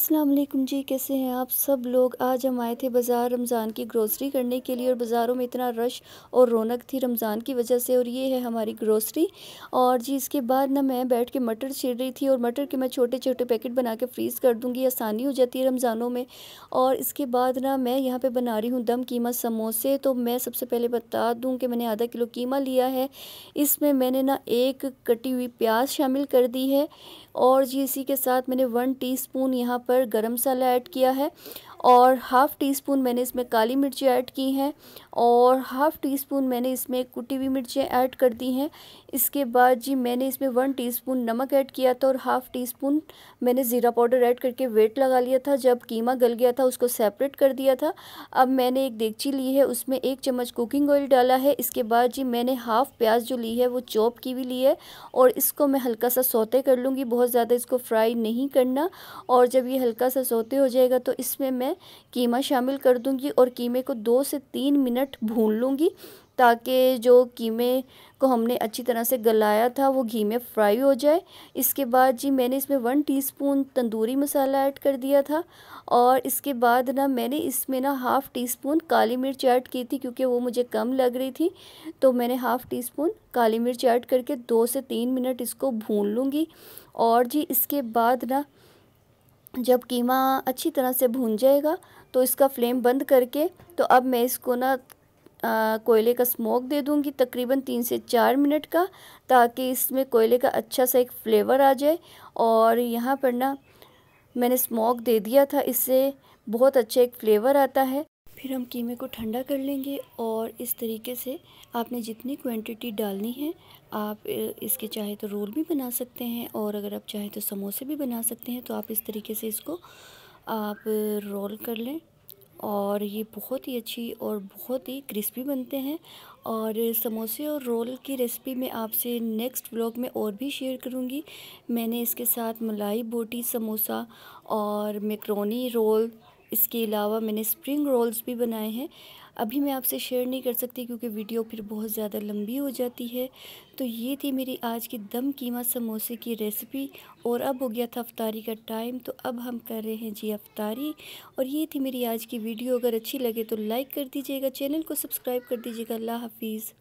असलम जी कैसे हैं आप सब लोग आज हम आए थे बाज़ार रमज़ान की ग्रोसरी करने के लिए और बाज़ारों में इतना रश और रौनक थी रमज़ान की वजह से और ये है हमारी ग्रोसरी और जी इसके बाद ना मैं बैठ के मटर छील रही थी और मटर के मैं छोटे छोटे पैकेट बना के फ्रीज़ कर दूँगी आसानी हो जाती है रमज़ानों में और इसके बाद ना मैं यहाँ पर बना रही हूँ दम कीमा समोसे तो मैं सबसे पहले बता दूँ कि मैंने आधा किलो कीमा लिया है इसमें मैंने ना एक कटी हुई प्याज शामिल कर दी है और जी इसी के साथ मैंने वन टी स्पून यहाँ पर गरम मसाला ऐड किया है और हाफ़ टी स्पून मैंने इसमें काली मिर्ची ऐड की हैं और हाफ़ टी स्पून मैंने इसमें कुटी हुई मिर्चें ऐड कर दी हैं इसके बाद जी मैंने इसमें वन टीस्पून नमक ऐड किया था और हाफ़ टी स्पून मैंने ज़ीरा पाउडर ऐड करके वेट लगा लिया था जब कीमा गल गया था उसको सेपरेट कर दिया था अब मैंने एक देगची ली है उसमें एक चम्मच कुकिंग ऑयल डाला है इसके बाद जी मैंने हाफ़ प्याज जो ली है वो चॉप की हुई ली है और इसको मैं हल्का सा सोते कर लूँगी बहुत ज़्यादा इसको फ्राई नहीं करना और जब ये ये हल्का सा सोते हो जाएगा तो इसमें मैं कीमा शामिल कर दूँगी और कीमे को दो से तीन मिनट भून लूँगी ताकि जो कीमे को हमने अच्छी तरह से गलाया था वो घी में फ्राई हो जाए इसके बाद जी मैंने इसमें one teaspoon tandoori masala add कर दिया था और इसके बाद ना मैंने इसमें ना हाफ़ टी स्पून काली मिर्च ऐड की थी क्योंकि वो मुझे कम लग रही थी तो मैंने हाफ़ टी स्पून काली मिर्च ऐड करके दो से तीन मिनट इसको भून लूँगी और जी इसके बाद ना जब कीमा अच्छी तरह से भून जाएगा तो इसका फ्लेम बंद करके तो अब मैं इसको ना कोयले का स्मोक दे दूंगी तकरीबन तीन से चार मिनट का ताकि इसमें कोयले का अच्छा सा एक फ्लेवर आ जाए और यहाँ पर ना मैंने स्मोक दे दिया था इससे बहुत अच्छा एक फ्लेवर आता है फिर हम कीमे को ठंडा कर लेंगे और इस तरीके से आपने जितनी क्वांटिटी डालनी है आप इसके चाहे तो रोल भी बना सकते हैं और अगर आप चाहें तो समोसे भी बना सकते हैं तो आप इस तरीके से इसको आप रोल कर लें और ये बहुत ही अच्छी और बहुत ही क्रिस्पी बनते हैं और समोसे और रोल की रेसिपी मैं आपसे नेक्स्ट व्लॉग में और भी शेयर करूँगी मैंने इसके साथ मलाई बोटी समोसा और मेकरोनी रोल इसके अलावा मैंने स्प्रिंग रोल्स भी बनाए हैं अभी मैं आपसे शेयर नहीं कर सकती क्योंकि वीडियो फिर बहुत ज़्यादा लंबी हो जाती है तो ये थी मेरी आज की दम कीमा समोसे की रेसिपी और अब हो गया था अफ्तारी का टाइम तो अब हम कर रहे हैं जी अफ्तारी और ये थी मेरी आज की वीडियो अगर अच्छी लगे तो लाइक कर दीजिएगा चैनल को सब्सक्राइब कर दीजिएगा अल्लाह हाफिज़